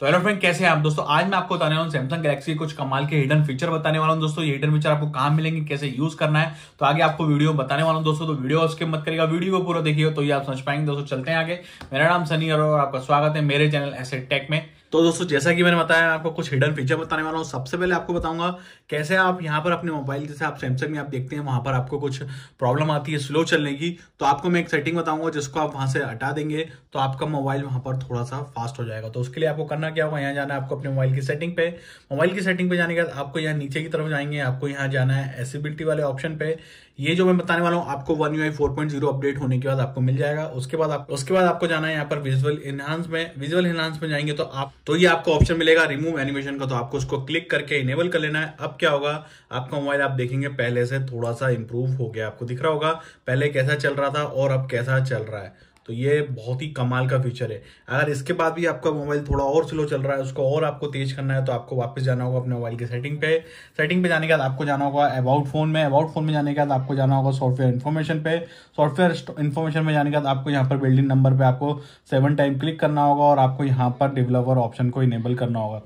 तो hello friend कैसे हैं आप दोस्तों आज मैं आपको बताने वाला हूँ सैमसंग गैलेक्सी के कुछ कमाल के हिडन फीचर बताने वाला हूँ दोस्तों ये हिडन फीचर आपको कहाँ मिलेंगे कैसे यूज करना है तो आगे आपको वीडियो बताने वाला हूँ दोस्तों तो वीडियो उसके मत करेगा वीडियो को पूरा देखिए तो ये आप समझ पाएंगे दोस्तों चलते हैं आगे मेरा नाम सनी और आपका स्वागत है मेरे चैनल एसेट टेक में तो दोस्तों जैसा कि मैंने बताया आपको कुछ हिडन फीचर बताने वाला हूँ सबसे पहले आपको बताऊंगा कैसे आप यहाँ पर अपने मोबाइल जैसे आप सैमसंग में आप देखते हैं वहां पर आपको कुछ प्रॉब्लम आती है स्लो चलने की तो आपको मैं एक सेटिंग बताऊंगा जिसको आप वहां से हटा देंगे तो आपका मोबाइल वहां पर थोड़ा सा फास्ट हो जाएगा तो उसके लिए आपको करना क्या होगा यहाँ जाना है आपको अपने मोबाइल की सेटिंग पे मोबाइल की सेटिंग पे जाने के बाद आपको यहाँ नीचे की तरफ जाएंगे आपको यहाँ जाना है एसिबिलिटी वाले ऑप्शन पे ये जो मैं बताने वाला हूँ आपको one UI four point zero update होने के बाद आपको मिल जाएगा उसके बाद आप उसके बाद आपको जाना है यहाँ पर विजुअल इनहांस में विजुअल इनहांस में जाएंगे तो आप तो ये आपको ऑप्शन मिलेगा रिमूव एनिमेशन का तो आपको उसको क्लिक करके इनेबल कर लेना है अब क्या होगा आपका मोबाइल आप देखेंगे पहले से थोड़ा सा इंप्रूव हो गया आपको दिख रहा होगा पहले कैसा चल रहा था और अब कैसा चल रहा है तो ये बहुत ही कमाल का फीचर है अगर इसके बाद भी आपका मोबाइल थोड़ा और स्लो चल रहा है उसको और आपको तेज करना है तो आपको वापस जाना होगा अपने मोबाइल के सेटिंग पे सेटिंग पे जाने के बाद आपको जाना होगा अबाउट फोन में अबाउट फोन में जाने के बाद आपको जाना होगा सॉफ्टवेयर इन्फॉर्मेशन पे सॉफ्टवेयर इन्फॉर्मेशन में जाने के बाद आपको यहाँ पर बिल्डिंग नंबर पर आपको सेवन टाइम क्लिक करना होगा और आपको यहाँ पर डेवलपर ऑप्शन को इनेबल करना होगा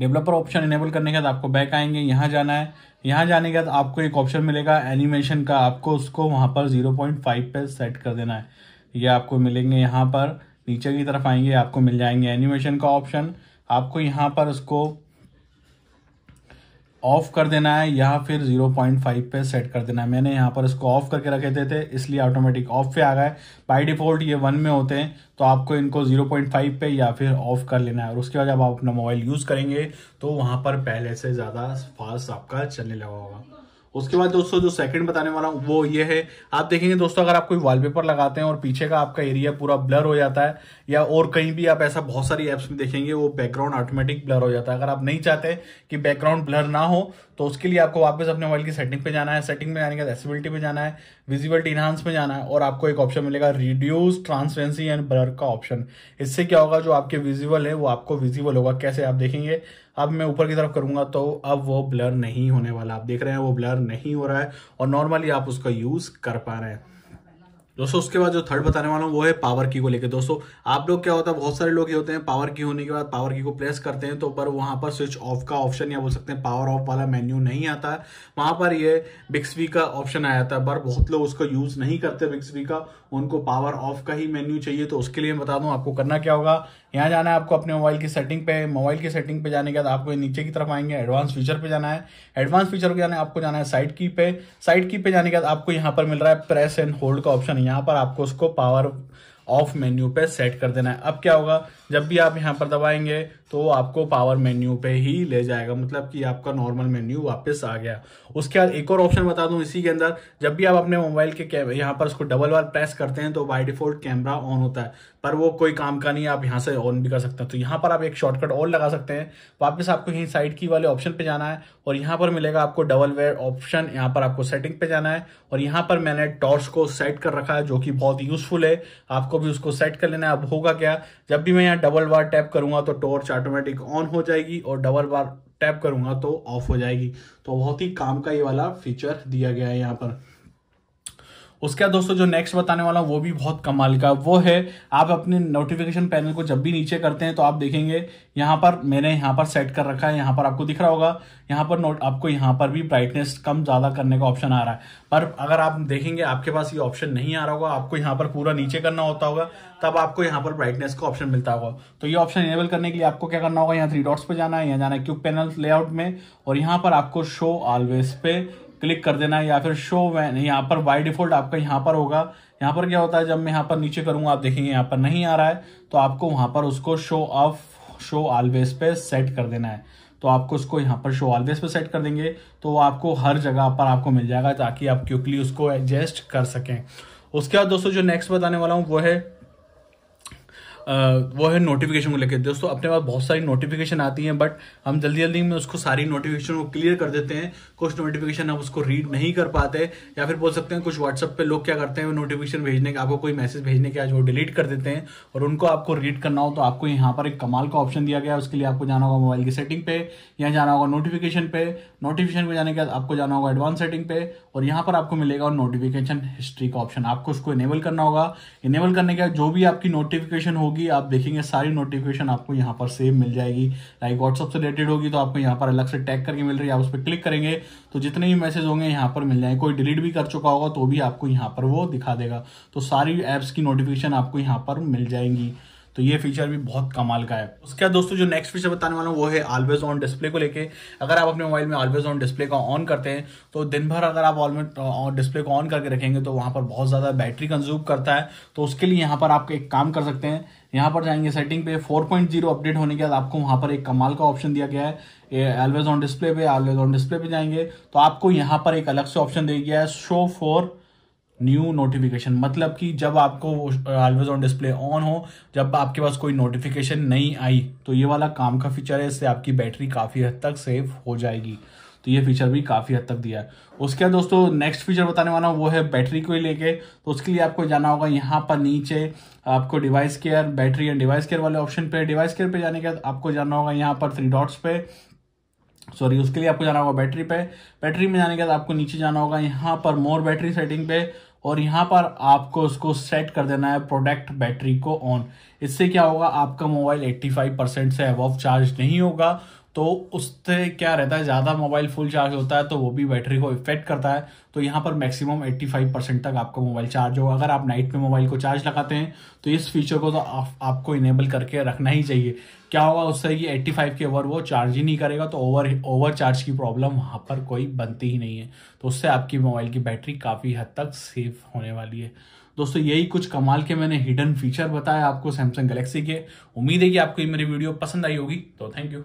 डेवलपर ऑप्शन इनेबल करने के बाद आपको बैक आएंगे यहाँ जाना है यहाँ जाने के बाद आपको एक ऑप्शन मिलेगा एनिमेशन का आपको उसको वहाँ पर जीरो पॉइंट फाइव पे सेट कर देना है ये आपको मिलेंगे यहाँ पर नीचे की तरफ आएंगे आपको मिल जाएंगे एनिमेशन का ऑप्शन आपको यहाँ पर उसको ऑफ कर देना है या फिर 0.5 पे सेट कर देना है मैंने यहाँ पर इसको ऑफ करके रखे थे, थे इसलिए ऑटोमेटिक ऑफ पे आ गए बाय डिफ़ॉल्ट ये वन में होते हैं तो आपको इनको 0.5 पे या फिर ऑफ कर लेना है और उसके बाद जब आप अपना मोबाइल यूज़ करेंगे तो वहाँ पर पहले से ज़्यादा फास्ट आपका चलने लगा होगा उसके बाद दोस्तों जो सेकंड बताने वाला हूँ वो ये है आप देखेंगे दोस्तों अगर आप कोई वॉलपेपर लगाते हैं और पीछे का आपका एरिया पूरा ब्लर हो जाता है या और कहीं भी आप ऐसा बहुत सारी एप्स में देखेंगे वो बैकग्राउंड ऑटोमेटिक ब्लर हो जाता है अगर आप नहीं चाहते कि बैकग्राउंड ब्लर ना हो तो उसके लिए आपको वापस अपने मोबाइल की सेटिंग पे जाना है सेटिंग में जाने के एसिबिलिटी पे जाना है विजिबिलिटी इनहांस में जाना है और आपको एक ऑप्शन मिलेगा रिड्यूस ट्रांसपेरेंसी एंड ब्लर का ऑप्शन इससे क्या होगा जो आपके विजिबल है वो आपको विजिबल होगा कैसे आप देखेंगे अब मैं ऊपर की तरफ करूंगा तो अब वो ब्लर नहीं होने वाला आप देख रहे हैं वो ब्लर नहीं हो रहा है और नॉर्मली आप उसका यूज़ कर पा रहे हैं दोस्तों उसके बाद जो थर्ड बताने वाला हूँ वो है पावर की को लेकर दोस्तों आप लोग क्या होता है बहुत सारे लोग ये होते हैं पावर की होने के बाद पावर की को प्रेस करते हैं तो पर वहाँ पर स्विच ऑफ का ऑप्शन या बोल सकते हैं पावर ऑफ वाला मेन्यू नहीं आता है वहाँ पर ये बिक्सवी का ऑप्शन आया था पर बहुत लोग उसका यूज़ नहीं करते बिक्सवी का उनको पावर ऑफ का ही मेन्यू चाहिए तो उसके लिए मैं बता दूँ आपको करना क्या होगा यहाँ जाना है आपको अपने मोबाइल की सेटिंग पे मोबाइल की सेटिंग पे जाने के बाद आपको नीचे की तरफ आएंगे एडवांस फीचर पे जाना है एडवांस फीचर पे जाना है आपको जाना है साइड की पे साइड की पे जाने के बाद आपको यहाँ पर मिल रहा है प्रेस एंड होल्ड का ऑप्शन यहाँ पर आपको उसको पावर ऑफ मेन्यू पे सेट कर देना है अब क्या होगा जब भी आप यहाँ पर दबाएंगे तो आपको पावर मेन्यू पे ही ले जाएगा मतलब कि आपका नॉर्मल मेन्यू वापस आ गया उसके बाद एक और ऑप्शन बता दूं इसी के अंदर जब भी आप अपने मोबाइल के यहाँ पर उसको डबल बार प्रेस करते हैं तो बाई डिफॉल्ट कैमरा ऑन होता है पर वो कोई काम का नहीं आप यहाँ से ऑन भी कर सकते हैं तो यहाँ पर आप एक शॉर्टकट और लगा सकते हैं वापस आपको यहीं साइड की वाले ऑप्शन पे जाना है और यहाँ पर मिलेगा आपको डबल वेयर ऑप्शन यहाँ पर आपको सेटिंग पे जाना है और यहाँ पर मैंने टॉर्च को सेट कर रखा है जो कि बहुत यूजफुल है आपको भी उसको सेट कर लेना है अब होगा क्या जब भी मैं यहाँ डबल बार टैप करूंगा तो टॉर्च ऑटोमेटिक ऑन हो जाएगी और डबल बार टैप करूंगा तो ऑफ हो जाएगी तो बहुत ही काम का ये वाला फीचर दिया गया है यहाँ पर उसके बाद दोस्तों जो नेक्स्ट बताने वाला हूँ वो भी बहुत कमाल का वो है आप अपने नोटिफिकेशन पैनल को जब भी नीचे करते हैं तो आप देखेंगे यहाँ पर मैंने यहाँ पर सेट कर रखा है यहाँ पर आपको दिख रहा होगा यहाँ पर नोट आपको यहाँ पर भी ब्राइटनेस कम ज़्यादा करने का ऑप्शन आ रहा है पर अगर आप देखेंगे आपके पास ये ऑप्शन नहीं आ रहा होगा आपको यहाँ पर पूरा नीचे करना होता होगा तब आपको यहाँ पर ब्राइटनेस का ऑप्शन मिलता होगा तो ये ऑप्शन इनेबल करने के लिए आपको क्या करना होगा यहाँ थ्री डॉट्स पे जाना है यहाँ जाना है क्यूब पैनल लेआउट में और यहाँ पर आपको शो ऑलवेज पे क्लिक कर देना है या फिर शो वैन यहाँ पर बाई डिफॉल्ट आपका यहाँ पर होगा यहाँ पर क्या होता है जब मैं यहाँ पर नीचे करूँगा आप देखेंगे यहाँ पर नहीं आ रहा है तो आपको वहाँ पर उसको शो ऑफ शो ऑलवेज पे सेट कर देना है तो आपको उसको यहाँ पर शो ऑलवेज पे सेट कर देंगे तो आपको हर जगह पर आपको मिल जाएगा ताकि आप क्विकली उसको एडजस्ट कर सकें उसके बाद दोस्तों जो नेक्स्ट बताने वाला हूँ वो है वो है नोटिफिकेशन को लेकर दोस्तों अपने पास बहुत सारी नोटिफिकेशन आती हैं बट हम जल्दी जल्दी में उसको सारी नोटिफिकेशन को क्लियर कर देते हैं कुछ नोटिफिकेशन हम उसको रीड नहीं कर पाते या फिर बोल सकते हैं कुछ व्हाट्सअप पे लोग क्या करते हैं नोटिफिकेशन भेजने के आपको कोई मैसेज भेजने के आज वो डिलीट कर देते हैं और उनको आपको रीड करना हो तो आपको यहाँ पर एक कमाल का ऑप्शन दिया गया उसके लिए आपको जाना होगा मोबाइल की सेटिंग पे यहाँ जाना होगा नोटिफिकेशन पे नोटिफिकेशन पे जाने के बाद आपको जाना होगा एडवांस सेटिंग पे और यहाँ पर आपको मिलेगा नोटिफिकेशन हिस्ट्री का ऑप्शन आपको उसको इनेबल करना होगा इनेबल करने के बाद जो भी आपकी नोटिफिकेशन होगी होगी आप देखेंगे सारी नोटिफिकेशन आपको यहाँ पर सेव मिल जाएगी लाइक व्हाट्सअप से रिलेटेड होगी तो आपको यहाँ पर अलग से टैग करके मिल रही है आप उस पर क्लिक करेंगे तो जितने भी मैसेज होंगे यहाँ पर मिल जाएंगे कोई डिलीट भी कर चुका होगा तो भी आपको यहाँ पर वो दिखा देगा तो सारी ऐप्स की नोटिफिकेशन आपको यहाँ पर मिल जाएंगी तो ये फीचर भी बहुत कमाल का है उसके बाद दोस्तों जो नेक्स्ट फीचर बताने वाला हूँ वो है ऑलवेज ऑन डिस्प्ले को लेके अगर आप अपने मोबाइल में ऑलवेज ऑन डिस्प्ले का ऑन करते हैं तो दिन भर अगर आप ऑलवेज डिस्प्ले को ऑन करके रखेंगे तो वहाँ पर बहुत ज़्यादा बैटरी कंज्यूम करता है तो उसके लिए यहाँ पर आप एक काम कर सकते हैं यहाँ पर जाएंगे सेटिंग पे 4.0 अपडेट होने के बाद आपको वहाँ पर एक कमाल का ऑप्शन दिया गया है एलवेज ऑन डिस्प्ले पे एलवेज ऑन डिस्प्ले पे जाएंगे तो आपको यहाँ पर एक अलग से ऑप्शन दिया गया है शो फॉर न्यू नोटिफिकेशन मतलब कि जब आपको ऑलवेज ऑन डिस्प्ले ऑन हो जब आपके पास कोई नोटिफिकेशन नहीं आई तो ये वाला काम का फीचर है इससे आपकी बैटरी काफ़ी हद तक सेफ हो जाएगी तो ये फीचर भी काफ़ी हद तक दिया है उसके बाद दोस्तों नेक्स्ट फीचर बताने वाला हूँ वो है बैटरी को लेके तो उसके लिए आपको जाना होगा यहाँ पर नीचे आपको device care battery and device care वाले ऑप्शन पे डिवाइस केयर पे जाने के बाद आपको जाना होगा यहाँ पर थ्री डॉट्स पे सॉरी उसके लिए आपको जाना होगा बैटरी पे बैटरी में जाने के बाद आपको नीचे जाना होगा यहाँ पर मोर बैटरी सेटिंग पे और यहाँ पर आपको उसको सेट कर देना है प्रोडक्ट बैटरी को ऑन इससे क्या होगा आपका मोबाइल 85 परसेंट से अबव चार्ज नहीं होगा तो उससे क्या रहता है ज़्यादा मोबाइल फुल चार्ज होता है तो वो भी बैटरी को इफेक्ट करता है तो यहाँ पर मैक्सिमम 85 परसेंट तक आपका मोबाइल चार्ज होगा अगर आप नाइट में मोबाइल को चार्ज लगाते हैं तो इस फीचर को तो आप, आपको इनेबल करके रखना ही चाहिए क्या होगा उससे कि 85 के ओवर वो चार्ज ही नहीं करेगा तो ओवर ओवर चार्ज की प्रॉब्लम वहाँ पर कोई बनती ही नहीं है तो उससे आपकी मोबाइल की बैटरी काफ़ी हद तक सेफ होने वाली है दोस्तों यही कुछ कमाल के मैंने हिडन फीचर बताया आपको सैमसंग गलेक्सी के उम्मीद है कि आपको ये मेरी वीडियो पसंद आई होगी तो थैंक यू